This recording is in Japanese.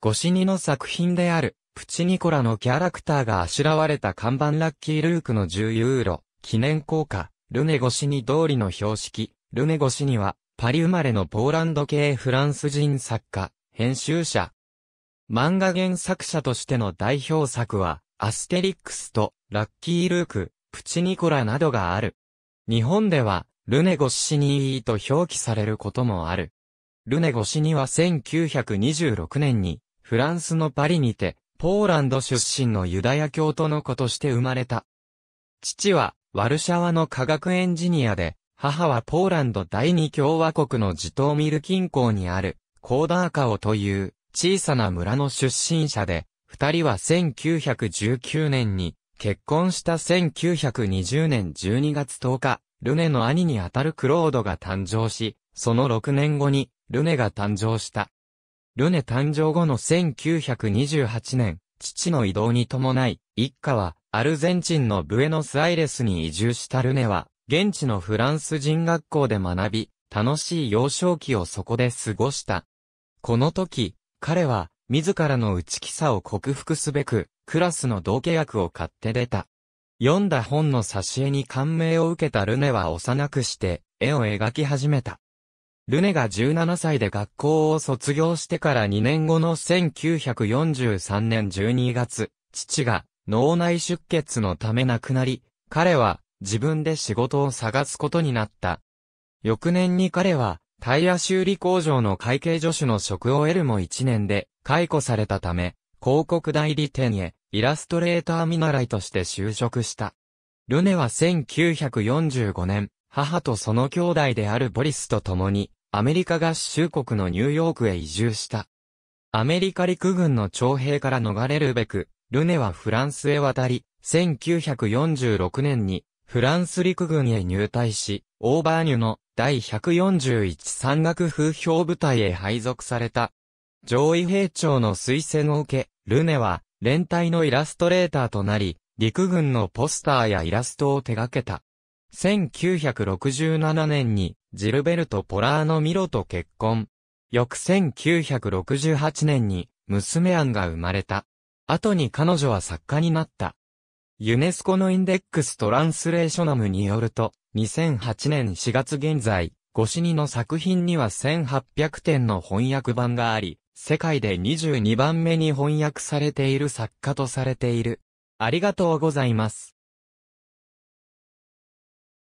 ゴシニの作品である、プチニコラのキャラクターがあしらわれた看板ラッキールークの10ユーロ、記念硬貨、ルネゴシニ通りの標識、ルネゴシニは、パリ生まれのポーランド系フランス人作家、編集者。漫画原作者としての代表作は、アステリックスと、ラッキールーク、プチニコラなどがある。日本では、ルネゴシニーと表記されることもある。ルネゴシニは1926年に、フランスのパリにて、ポーランド出身のユダヤ教徒の子として生まれた。父は、ワルシャワの科学エンジニアで、母はポーランド第二共和国のジトーミル近郊にある、コーダーカオという小さな村の出身者で、二人は1919年に結婚した1920年12月10日、ルネの兄にあたるクロードが誕生し、その6年後にルネが誕生した。ルネ誕生後の1928年、父の移動に伴い、一家は、アルゼンチンのブエノスアイレスに移住したルネは、現地のフランス人学校で学び、楽しい幼少期をそこで過ごした。この時、彼は、自らの内気さを克服すべく、クラスの同契約を買って出た。読んだ本の挿絵に感銘を受けたルネは幼くして、絵を描き始めた。ルネが17歳で学校を卒業してから2年後の1943年12月、父が脳内出血のため亡くなり、彼は自分で仕事を探すことになった。翌年に彼はタイヤ修理工場の会計助手の職を得るも1年で解雇されたため、広告代理店へイラストレーター見習いとして就職した。ルネは1945年、母とその兄弟であるボリスと共に、アメリカ合衆国のニューヨークへ移住した。アメリカ陸軍の徴兵から逃れるべく、ルネはフランスへ渡り、1946年にフランス陸軍へ入隊し、オーバーニュの第141山岳風評部隊へ配属された。上位兵長の推薦を受け、ルネは連隊のイラストレーターとなり、陸軍のポスターやイラストを手掛けた。1967年にジルベルト・ポラーノ・ミロと結婚。翌1968年に、娘アンが生まれた。後に彼女は作家になった。ユネスコのインデックストランスレーショナムによると、2008年4月現在、ゴシニの作品には1800点の翻訳版があり、世界で22番目に翻訳されている作家とされている。ありがとうございます。